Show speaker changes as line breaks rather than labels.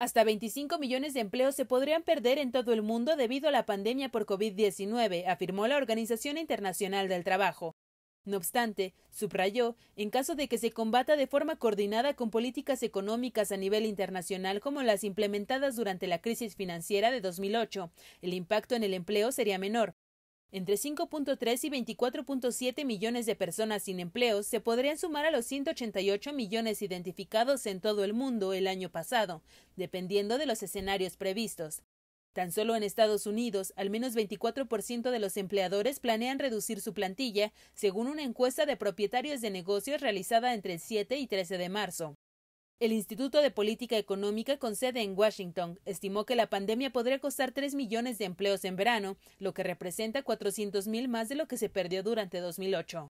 Hasta 25 millones de empleos se podrían perder en todo el mundo debido a la pandemia por COVID-19, afirmó la Organización Internacional del Trabajo. No obstante, subrayó, en caso de que se combata de forma coordinada con políticas económicas a nivel internacional como las implementadas durante la crisis financiera de 2008, el impacto en el empleo sería menor, entre 5.3 y 24.7 millones de personas sin empleo se podrían sumar a los 188 millones identificados en todo el mundo el año pasado, dependiendo de los escenarios previstos. Tan solo en Estados Unidos, al menos 24% de los empleadores planean reducir su plantilla, según una encuesta de propietarios de negocios realizada entre el 7 y 13 de marzo. El Instituto de Política Económica con sede en Washington estimó que la pandemia podría costar 3 millones de empleos en verano, lo que representa 400 mil más de lo que se perdió durante 2008.